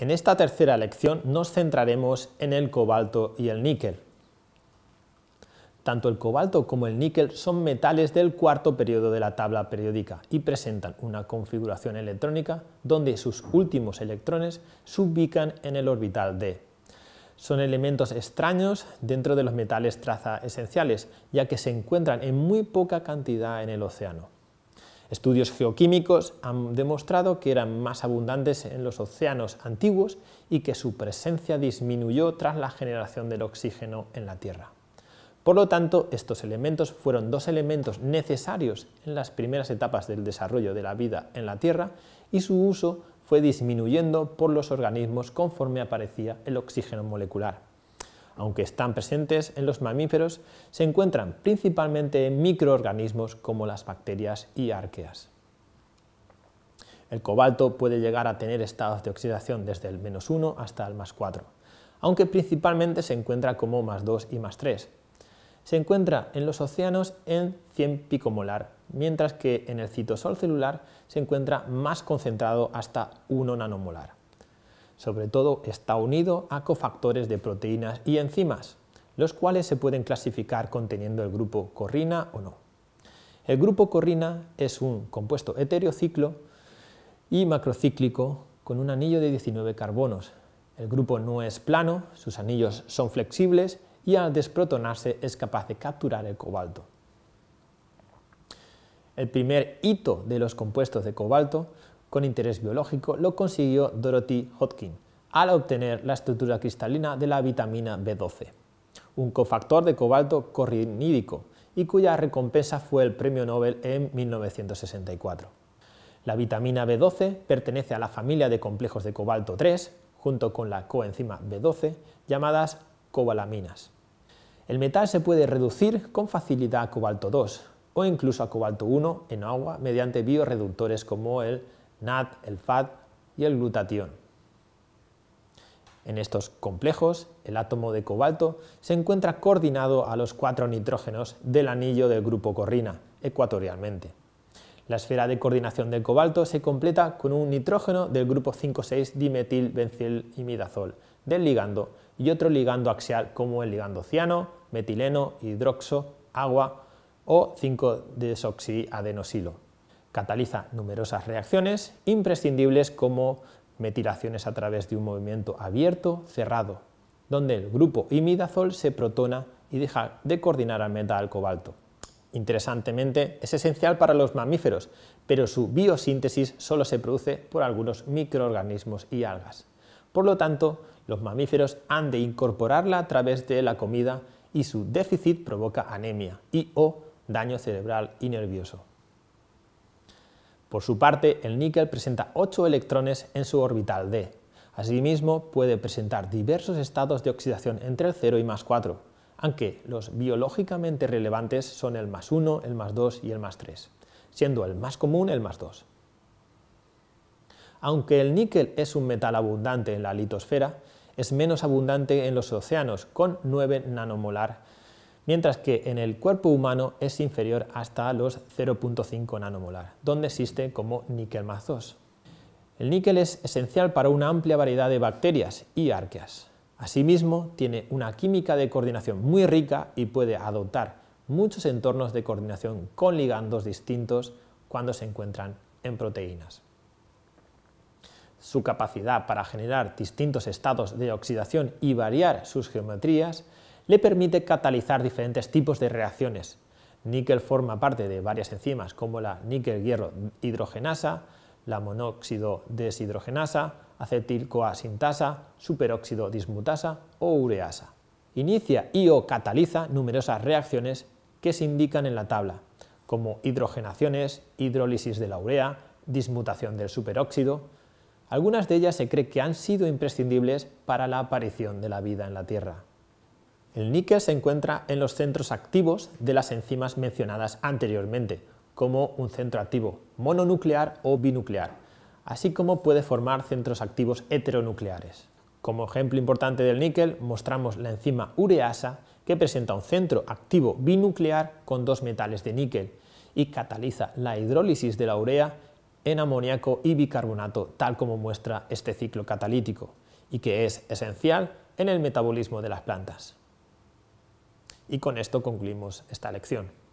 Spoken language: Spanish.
En esta tercera lección nos centraremos en el cobalto y el níquel. Tanto el cobalto como el níquel son metales del cuarto periodo de la tabla periódica y presentan una configuración electrónica donde sus últimos electrones se ubican en el orbital D. Son elementos extraños dentro de los metales traza esenciales, ya que se encuentran en muy poca cantidad en el océano. Estudios geoquímicos han demostrado que eran más abundantes en los océanos antiguos y que su presencia disminuyó tras la generación del oxígeno en la Tierra. Por lo tanto, estos elementos fueron dos elementos necesarios en las primeras etapas del desarrollo de la vida en la Tierra y su uso fue disminuyendo por los organismos conforme aparecía el oxígeno molecular aunque están presentes en los mamíferos, se encuentran principalmente en microorganismos como las bacterias y arqueas. El cobalto puede llegar a tener estados de oxidación desde el menos 1 hasta el más 4, aunque principalmente se encuentra como más 2 y más 3. Se encuentra en los océanos en 100 picomolar, mientras que en el citosol celular se encuentra más concentrado hasta 1 nanomolar sobre todo está unido a cofactores de proteínas y enzimas, los cuales se pueden clasificar conteniendo el grupo corrina o no. El grupo corrina es un compuesto heterociclo y macrocíclico con un anillo de 19 carbonos. El grupo no es plano, sus anillos son flexibles y al desprotonarse es capaz de capturar el cobalto. El primer hito de los compuestos de cobalto con interés biológico lo consiguió Dorothy Hodgkin al obtener la estructura cristalina de la vitamina B12, un cofactor de cobalto corrinídico y cuya recompensa fue el premio Nobel en 1964. La vitamina B12 pertenece a la familia de complejos de cobalto 3, junto con la coenzima B12, llamadas cobalaminas. El metal se puede reducir con facilidad a cobalto 2 o incluso a cobalto 1 en agua mediante bioreductores como el NAD, el FAD y el glutatión. En estos complejos, el átomo de cobalto se encuentra coordinado a los cuatro nitrógenos del anillo del grupo corrina, ecuatorialmente. La esfera de coordinación del cobalto se completa con un nitrógeno del grupo 5,6-dimetilbencilimidazol del ligando y otro ligando axial como el ligando ciano, metileno, hidroxo, agua o 5-desoxiadenosilo, Cataliza numerosas reacciones imprescindibles como metilaciones a través de un movimiento abierto, cerrado, donde el grupo imidazol se protona y deja de coordinar al metal cobalto. Interesantemente, es esencial para los mamíferos, pero su biosíntesis solo se produce por algunos microorganismos y algas. Por lo tanto, los mamíferos han de incorporarla a través de la comida y su déficit provoca anemia y o daño cerebral y nervioso. Por su parte, el níquel presenta 8 electrones en su orbital d. Asimismo, puede presentar diversos estados de oxidación entre el 0 y más 4, aunque los biológicamente relevantes son el más 1, el más 2 y el más 3, siendo el más común el más 2. Aunque el níquel es un metal abundante en la litosfera, es menos abundante en los océanos, con 9 nanomolar mientras que en el cuerpo humano es inferior hasta los 0.5 nanomolar, donde existe como níquel mazos. El níquel es esencial para una amplia variedad de bacterias y arqueas. Asimismo, tiene una química de coordinación muy rica y puede adoptar muchos entornos de coordinación con ligandos distintos cuando se encuentran en proteínas. Su capacidad para generar distintos estados de oxidación y variar sus geometrías le permite catalizar diferentes tipos de reacciones. Níquel forma parte de varias enzimas como la níquel-hierro hidrogenasa, la monóxido deshidrogenasa, acetil-CoA sintasa, superóxido dismutasa o ureasa. Inicia y o cataliza numerosas reacciones que se indican en la tabla, como hidrogenaciones, hidrólisis de la urea, dismutación del superóxido. Algunas de ellas se cree que han sido imprescindibles para la aparición de la vida en la Tierra. El níquel se encuentra en los centros activos de las enzimas mencionadas anteriormente, como un centro activo mononuclear o binuclear, así como puede formar centros activos heteronucleares. Como ejemplo importante del níquel mostramos la enzima ureasa que presenta un centro activo binuclear con dos metales de níquel y cataliza la hidrólisis de la urea en amoníaco y bicarbonato, tal como muestra este ciclo catalítico, y que es esencial en el metabolismo de las plantas. Y con esto concluimos esta lección.